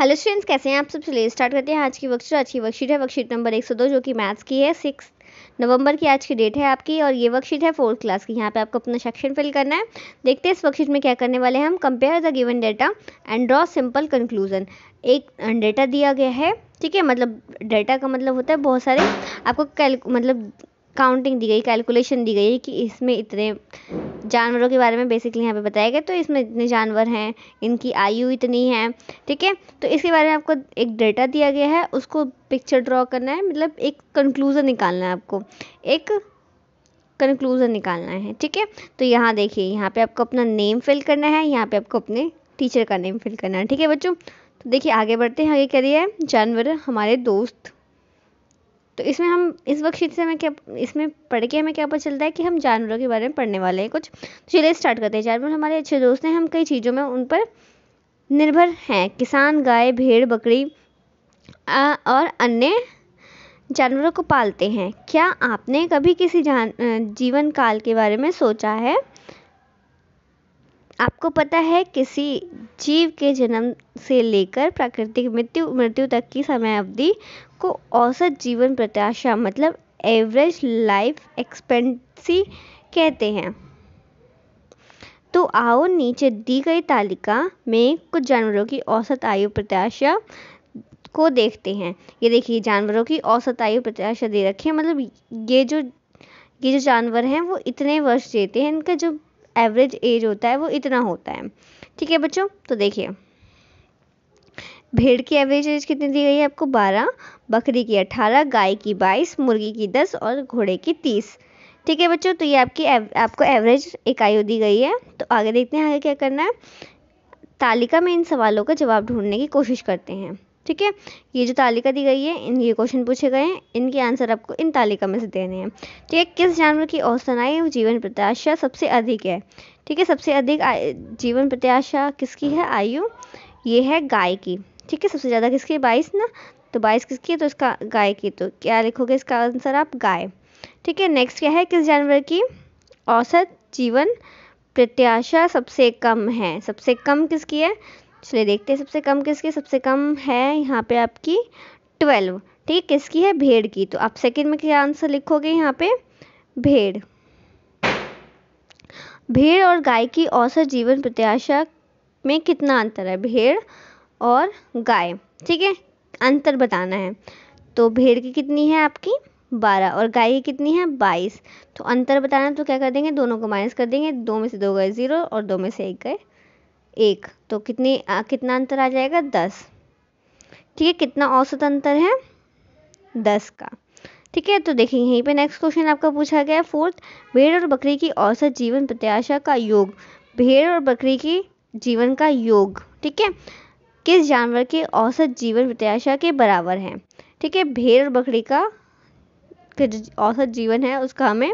hello students कैसे हैं आप सब चलिए स्टार्ट करते हैं आज की वर्कशीट आज की वर्कशीट है वर्कशीट नंबर 102 जो कि मैथ्स की है सिक्स नवंबर की आज की डेट है आपकी और ये वर्कशीट है फोर्थ क्लास की यहाँ पे आपको अपना सेक्शन फिल करना है देखते हैं इस वर्कशीट में क्या करने वाले हैं हम compare the given data and draw simple conclusion एक डेटा अं, दिया गया है ठीक है मतलब डेटा का मतलब होता है बहुत सारे आपको कैल मतलब काउंटिंग दी गई कैलकुलेशन दी गई है कि इसमें इतने जानवरों के बारे में बेसिकली यहाँ पे बताया गया तो इसमें इतने जानवर हैं इनकी आयु इतनी है ठीक है तो इसके बारे में आपको एक डेटा दिया गया है उसको पिक्चर ड्रॉ करना है मतलब एक कंक्लूज़न निकालना है आपको एक कंक्लूज़न निकालना है ठीक है तो यहाँ देखिए यहाँ पर आपको अपना नेम फिल करना है यहाँ पर आपको अपने टीचर का नेम फिल करना है ठीक है बच्चों तो देखिए आगे बढ़ते हैं आगे कह रही है जानवर हमारे दोस्त तो इसमें हम इस वर्कशीट से हमें क्या इसमें पढ़ के हमें क्या पता चलता है कि हम जानवरों के बारे में पढ़ने वाले हैं कुछ तो चलिए स्टार्ट करते हैं जानवर हमारे अच्छे दोस्त हैं हम कई चीज़ों में उन पर निर्भर हैं किसान गाय भेड़ बकरी आ, और अन्य जानवरों को पालते हैं क्या आपने कभी किसी जान जीवन काल के बारे में सोचा है आपको पता है किसी जीव के जन्म से लेकर प्राकृतिक मृत्यु मृत्यु तक की समय अवधि आपको औसत जीवन प्रत्याशा मतलब एवरेज लाइफ एक्सपेंसी कहते हैं तो आओ नीचे दी गई तालिका में कुछ जानवरों की औसत आयु प्रत्याशा को देखते हैं ये देखिए जानवरों की औसत आयु प्रत्याशा दे रखी है मतलब ये जो ये जो जानवर हैं वो इतने वर्ष जीते हैं इनका जो एवरेज एज होता है वो इतना होता है ठीक है बच्चों तो देखिए भेड़ की एवरेज एज कितनी दी गई है आपको बारह बकरी की अट्ठारह गाय की बाईस मुर्गी की दस और घोड़े की तीस ठीक है बच्चों तो ये आपकी एव, आपको एवरेज एक आयु दी गई है तो आगे देखते हैं आगे क्या करना है तालिका में इन सवालों का जवाब ढूंढने की कोशिश करते हैं ठीक है ये जो तालिका दी गई है इन ये क्वेश्चन पूछे गए हैं इनके आंसर आपको इन तालिका में से देने हैं ठीक है किस जानवर की औसतन आयु जीवन प्रत्याशा सबसे अधिक है ठीक है सबसे अधिक जीवन प्रत्याशा किसकी है आयु ये है गाय की ठीक है सबसे ज़्यादा किसकी बाईस ना तो बाईस किसकी है तो इसका गाय की तो क्या लिखोगे इसका आंसर आप गाय ठीक है नेक्स्ट क्या है किस जानवर की औसत जीवन प्रत्याशा सबसे कम है सबसे कम किसकी है चलिए देखते हैं सबसे कम किसकी सबसे कम है यहाँ पे आपकी ट्वेल्व ठीक किसकी है भेड़ की तो आप सेकंड में क्या आंसर लिखोगे यहाँ पे भेड़ भेड़ और गाय की औसत जीवन प्रत्याशा में कितना अंतर है भेड़ और गाय ठीक है अंतर बताना है तो भेड़ की कितनी है आपकी बारह और गाय की कितनी है बाईस तो अंतर बताना है तो क्या कर देंगे दोनों को माइनस कर देंगे दो में से दो गए ज़ीरो और दो में से एक गए एक तो कितनी आ, कितना अंतर आ जाएगा दस ठीक है कितना औसत अंतर है दस का ठीक है तो देखिए यहीं पे नेक्स्ट क्वेश्चन आपका पूछा गया फोर्थ भेड़ और बकरी की औसत जीवन प्रत्याशा का योग भेड़ और बकरी की जीवन का योग ठीक है किस जानवर के औसत जीवन प्रत्याशा के बराबर है ठीक है भेड़ और बकरी का औसत जीवन है उसका हमें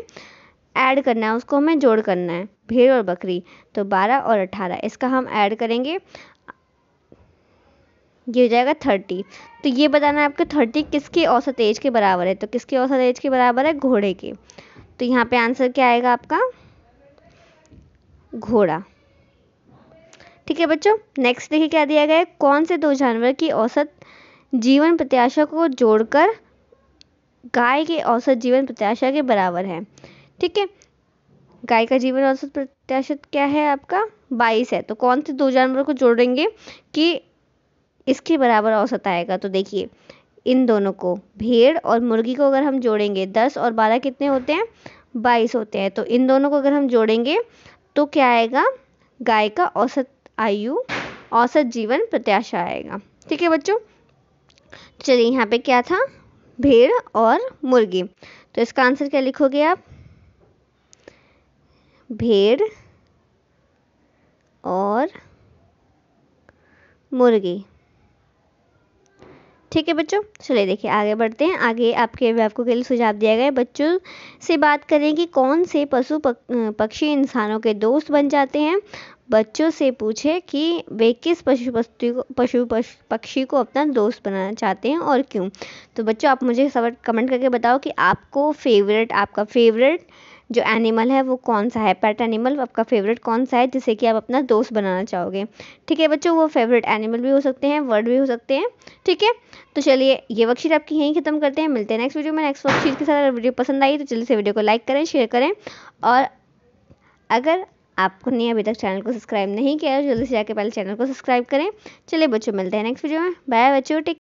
ऐड करना है उसको हमें जोड़ करना है भेड़ और बकरी तो 12 और 18 इसका हम ऐड करेंगे ये हो जाएगा 30 तो ये बताना है आपको 30 किसके औसत एज के बराबर है तो किसके औसत एज के बराबर है घोड़े के तो यहाँ पे आंसर क्या आएगा आपका घोड़ा ठीक है बच्चों नेक्स्ट देखिए क्या दिया गया है कौन से दो जानवर की औसत जीवन प्रत्याशा को जोड़कर गाय के औसत जीवन प्रत्याशा के बराबर है ठीक है गाय का जीवन औसत प्रत्याशित क्या है आपका बाईस है तो कौन से दो जानवर को जोड़ेंगे कि इसके बराबर औसत आएगा तो देखिए इन दोनों को भेड़ और मुर्गी को अगर हम जोड़ेंगे दस और बारह कितने होते हैं बाईस होते हैं तो इन दोनों को अगर हम जोड़ेंगे तो क्या आएगा गाय का औसत आयु औसत जीवन प्रत्याशा आएगा ठीक है बच्चों चलिए यहाँ पे क्या था भेड़ और मुर्गी तो इसका आंसर क्या लिखोगे आप भेड़ और मुर्गी ठीक है बच्चों चलिए देखिए आगे बढ़ते हैं आगे आपके अभिभावकों के लिए सुझाव दिया गया है बच्चों से बात करें कि कौन से पशु पक्षी इंसानों के दोस्त बन जाते हैं बच्चों से पूछे कि वे किस पशु पक्षी को पशु पक्षी को अपना दोस्त बनाना चाहते हैं और क्यों तो बच्चों आप मुझे सब कमेंट करके बताओ कि आपको फेवरेट आपका फेवरेट जो एनिमल है वो कौन सा है पेट एनिमल आपका फेवरेट कौन सा है जिसे कि आप अपना दोस्त बनाना चाहोगे ठीक है बच्चों वो फेवरेट एनिमल भी हो सकते हैं वर्ड भी हो सकते हैं ठीक है तो चलिए ये वर्कशीट आपकी यहीं खत्म करते हैं मिलते हैं नेक्स्ट वीडियो में नेक्स्ट वर्कशीट के साथ अगर वीडियो पसंद आई तो जल्दी से वीडियो को लाइक करें शेयर करें और अगर आपने अभी तक चैनल को सब्सक्राइब नहीं किया है जल्दी से जाके पहले चैनल को सब्सक्राइब करें चलिए बच्चों मिलते हैं नेक्स्ट वीडियो में बाय बच्चों टेक